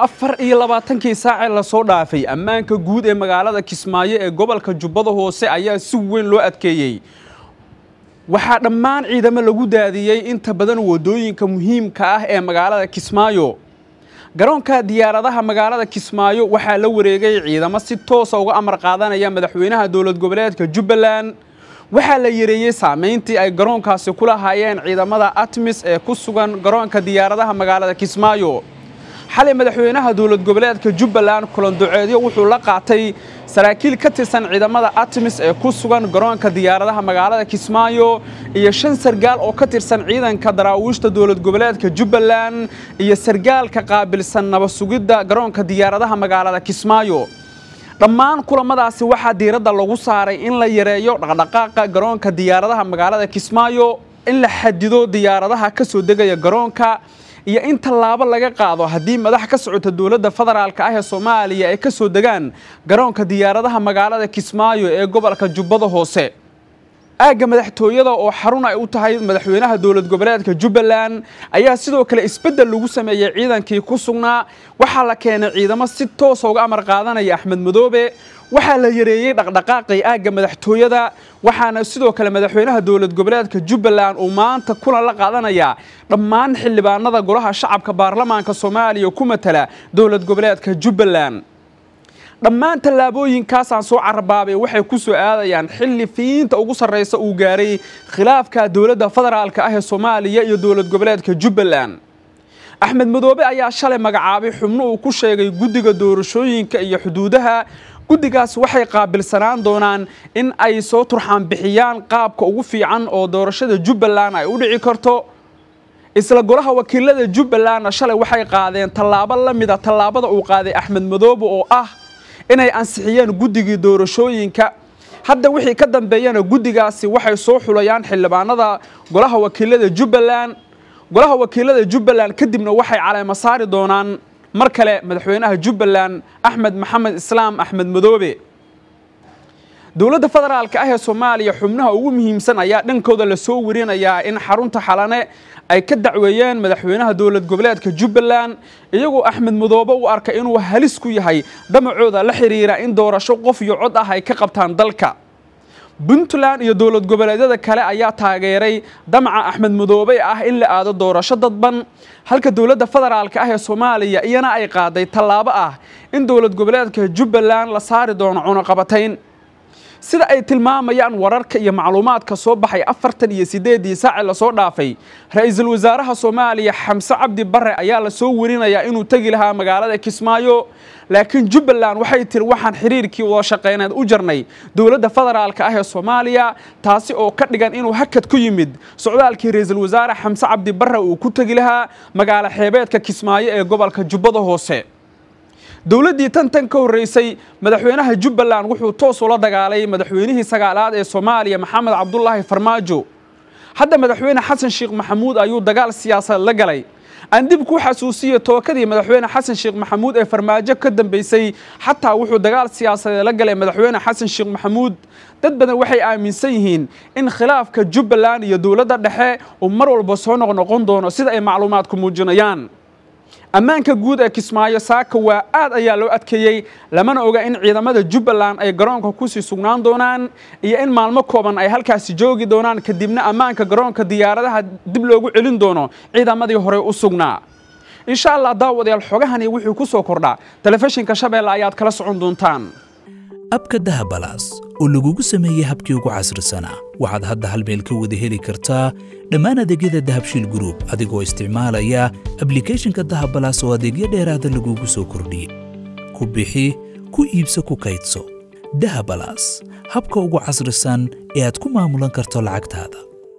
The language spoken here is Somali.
afar iyo labaatankii saace lasoo dhaafay ammaanka guud ee magaalada kismaayo ee gobolka jubbada hoose ayaa si weyn loo adkeeyey waxaa dhammaan ciidamo lagu daadiyey inta badan waddooyinka muhiimka ah ee magaalada kismaayo garoonka diyaaradaha magaalada kismaayo waxaa la wareegay ciidamo si toosa ah uga amar qaadanaya madaxweynaha dowlad goboleedka jubbaland waxaa la yareeyey saameyntii ay garoonkaasi ku lahaayeen ciidamada atmis ee ku sugan garoonka diyaaradaha magaalada kismaayo xalay madaxweynaha dowlad goboleedka jubbaland kulanduceedyo wuxuu la qaatay saraakiil ka tirsan ciidamada artemis ee ku sugan garoonka diyaaradaha magaalada kismaayo iyo shan sargaal oo ka tirsan ciidanka daraawiishta dowlad goboleedka jubbaland iyo sargaalka qaabilsan nabasugidda garoonka diyaaradaha magaalada kismaayo dhammaan kulamadaasi waxaa diiradda lagu saaray in la yareeyo dhaqdhaqaaqa garoonka diyaaradaha magaalada kismaayo in la xadido diyaaradaha ka soo degaya garoonka iyo in tallaabo laga qaado haddii madax ka socota dowladda federaalka ah ee soomaaliya ay ka soo degaan garoonka diyaaradaha magaalada kismaayo ee gobolka jubbada hoose aagga madaxtooyada oo xarun ay u tahay madaxweynaha dowlad goboleedka jubbaland ayaa sidoo kale isbeddel lagu sameeyey ciidankii ku sugnaa waxaa la keenay ciidamo si toosa ah uga amar qaadanaya axmed madoobe waxaa la yareeyey dhaqdhaqaaqii aagga madaxtooyada waxaana sidoo kale madaxweynaha dowlad goboleedka jubbaland uu maanta kulan la qaadanayaa dhammaan xildhibaanada golaha shacabka baarlamaanka soomaaliya ku matala dowlad goboleedka jubbaland dhammaan tallaabooyinkaasaan soo carabaabay waxay ku soo aadayaan xilli fiinta ugu sarraysa uu gaaray khilaafka dowladda federaalka ah ee soomaaliya iyo dowlad goboleedka jubbaland axmed madoobe ayaa shalay magacaabay xubno uu ku sheegay guddiga doorashooyinka iyo xuduudaha guddigaas waxay qaabilsanaan doonaan in ay soo turxaan bixiyaan qaabka ugu fiican oo doorashada jubbaland ay u dhici karto isla golaha wakiilada jubbalandna shalay waxay qaadeen tallaabo la mida tallaabada uu qaaday axmed madoobe oo ah inay ansixiyeen guddigii doorashooyinka hadda wixii ka dambeeyana guddigaasi waxay soo xulayaan xildhibaanada golaha wakiilada jubbaland golaha wakiilada jubbaland kadibna waxay caleema saari doonaan mar kale madaxweynaha jubbaland axmed maxamed islaam axmed madoobe dowladda federaalka ah ee soomaaliya xubnaha ugu muhiimsan ayaa dhankooda lasoo warinayaa in xarunta xalane ay ka dacweeyeen madaxweynaha dowlad goboleedka jubbaland iyagoo axmed madoobe u arkay inuu halis ku yahay damacooda la xiriira in doorasho qof iyo cod ah ay ka qabtaan dalka puntland iyo dowlad goboleedyada kale ayaa taageeray damca axmed madoobey ah in la aado doorasho dadban halka dowladda federaalka ah ee soomaaliya iyana ay qaaday tallaabo ah in dowlad goboleedka jubbaland la saari doono cunaqabatayn sida ay tilmaamayaan wararka iyo macluumaadka soo baxay afartan iyo siddeeddii saaci lasoo dhaafay ra-iisul wasaaraha soomaaliya xamse cabdi barre ayaa la soo werinayaa inuu tegi lahaa magaalada kismaayo laakiin jubbaland waxay tiri waxaan xiriirkii wada shaqeyneed u jarnay dowladda federaalka ah ee soomaaliya taasi oo ka dhigan inuu hakad ku yimid socdaalkii ra-iisul wasaare xamse cabdi barre uu ku tegi lahaa magaalo xeebeedka kismaayo ee gobolka jubbada hoose dowladdii tan tan ka horreysay madaxweynaha jubbaland wuxuu toos ula dagaalay madaxweynihii sagaalaad ee soomaaliya maxamed cabdulaahi farmaajo hadda madaxweyne xasan sheekh maxamuud ayuu dagaal siyaasadeed la galay aan dib ku xasuusiyo tookadii madaxweyne xasan sheekh maxamuud ee farmaajo ka dambeysay xataa wuxuu dagaal siyaasadeed la galay madaxweyne xasan sheekh maxamuud dad badan waxay aaminsan yihiin in khilaafka jubbaland iyo dowladda dhexe uu mar walba soo noqnoqon doono sida ay macluumaadku muujinayaan ammaanka guud ee kismaayo saaka waa aad ayaa loo adkeeyey lamana oga in ciidamada jubbaland ay garoonka kusii sugnaan doonaan iyo in maalmo kooban ay halkaasi joogi doonaan kadibna ammaanka garoonka diyaaradaha dib loogu celin doono ciidamadii horey u sugnaa insha allah daawadayaal xogahani wuxuu ku soo kordhaa telefishinka shabeelle ayaad kala socon doontaan abka dahabalaas oo lagugu sameeyey habkii ugu casrisanaa waxaad hadda hal meel ka wada heli kartaa dhammaan adeegyada dahabshiil gruub adigoo isticmaalaya ablikeeshinka dahab balaas oo adeegyo dheeraada ah lagugu soo kordhiyey ku bixi ku iibso ku kaydso dahabalaas habka ugu casrisan ee aad ku maamulan karto lacagtaada